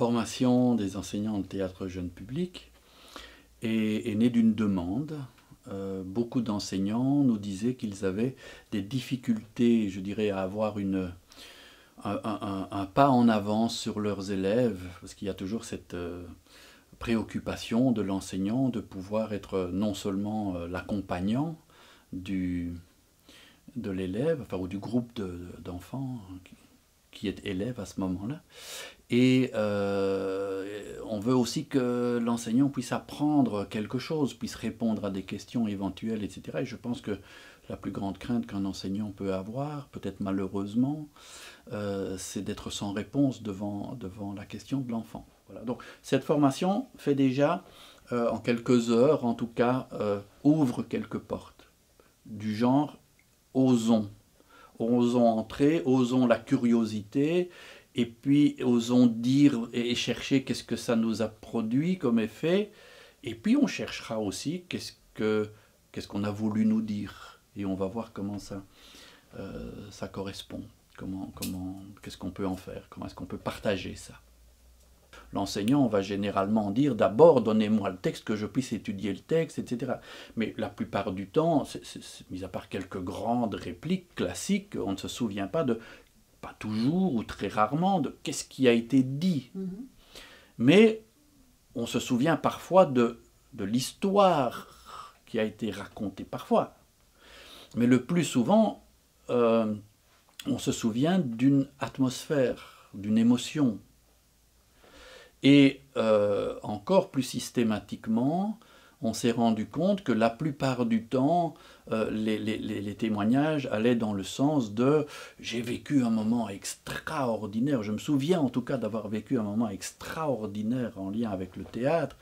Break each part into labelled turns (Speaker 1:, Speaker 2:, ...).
Speaker 1: formation des enseignants de théâtre jeune public est, née d'une demande. Euh, beaucoup d'enseignants nous disaient qu'ils avaient des difficultés, je dirais, à avoir une, un, pas en avance sur leurs élèves, parce qu'il y a toujours cette euh, préoccupation de l'enseignant de pouvoir être non seulement euh, l'accompagnant du de l'élève, enfin, ou du groupe d'enfants hein, qui est élève à ce moment-là. Et euh, on veut aussi que l'enseignant puisse apprendre quelque chose, puisse répondre à des questions éventuelles, etc. Et je pense que la plus grande crainte qu'un enseignant peut avoir, peut-être malheureusement, euh, c'est d'être sans réponse devant, devant la question de l'enfant. Voilà. Donc cette formation fait déjà, euh, en quelques heures en tout cas, ouvre quelques portes du genre osons osons entrer, osons la curiosité, et puis osons dire et chercher qu'est-ce que ça nous a produit comme effet, et puis on cherchera aussi qu'est-ce qu'on a voulu nous dire, et on va voir comment ça euh, ça correspond, comment qu'est-ce qu'on peut en faire, comment est-ce qu'on peut partager ça. L'enseignant va généralement dire d'abord donnez-moi le texte que je puisse étudier le texte, etc. Mais la plupart du temps, c'est mis à part quelques grandes répliques classiques, on ne se souvient pas de, pas toujours ou très rarement, de qu'est-ce qui a été dit. Mm-hmm. Mais on se souvient parfois de, de l'histoire qui a été racontée parfois. Mais le plus souvent, euh, on se souvient d'une atmosphère, d'une émotion, et euh, encore plus systématiquement, on s'est rendu compte que la plupart du temps, euh, les, témoignages allaient dans le sens de j'ai vécu un moment extraordinaire. Je me souviens en tout cas d'avoir vécu un moment extraordinaire en lien avec le théâtre.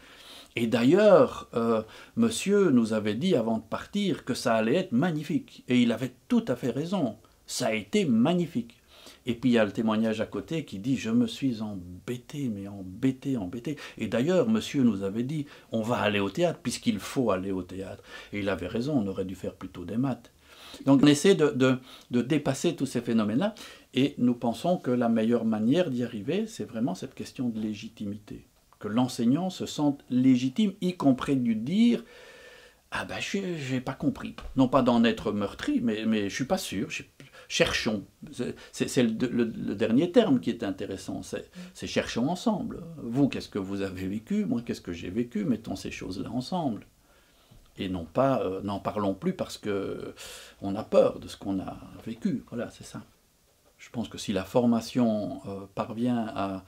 Speaker 1: Et d'ailleurs, euh, monsieur nous avait dit avant de partir que ça allait être magnifique. Et il avait tout à fait raison. Ça a été magnifique. Et puis il y a le témoignage à côté qui dit Je me suis embêté, mais embêté, embêté. Et d'ailleurs, monsieur nous avait dit On va aller au théâtre, puisqu'il faut aller au théâtre. Et il avait raison, on aurait dû faire plutôt des maths. Donc on essaie de, dépasser tous ces phénomènes-là. Et nous pensons que la meilleure manière d'y arriver, c'est vraiment cette question de légitimité. Que l'enseignant se sente légitime, y compris du dire ah ben, je n'ai pas compris. Non pas d'en être meurtri, mais, mais je suis pas sûr cherchons. C'est le, dernier terme qui est intéressant, c'est cherchons ensemble. Vous, qu'est-ce que vous avez vécu Moi, qu'est-ce que j'ai vécu Mettons ces choses-là ensemble. Et non pas, euh, n'en parlons plus parce que euh, on a peur de ce qu'on a vécu. Voilà, c'est ça. Je pense que si la formation euh, parvient à,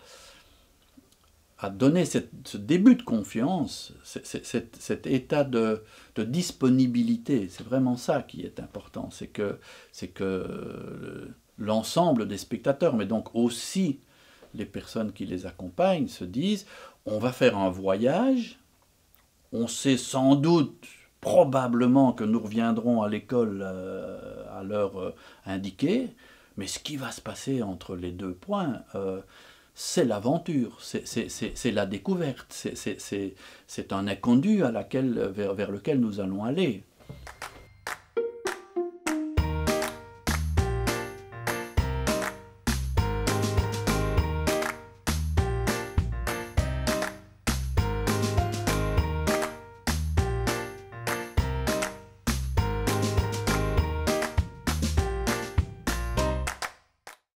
Speaker 1: à donner ce début de confiance, cet état de, disponibilité. C'est vraiment ça qui est important, c'est que, c'est que l'ensemble des spectateurs, mais donc aussi les personnes qui les accompagnent, se disent, on va faire un voyage, on sait sans doute probablement que nous reviendrons à l'école euh, à l'heure euh, indiquée, mais ce qui va se passer entre les deux points, euh, c'est l'aventure, c'est la découverte, c'est un inconnu vers lequel nous allons aller.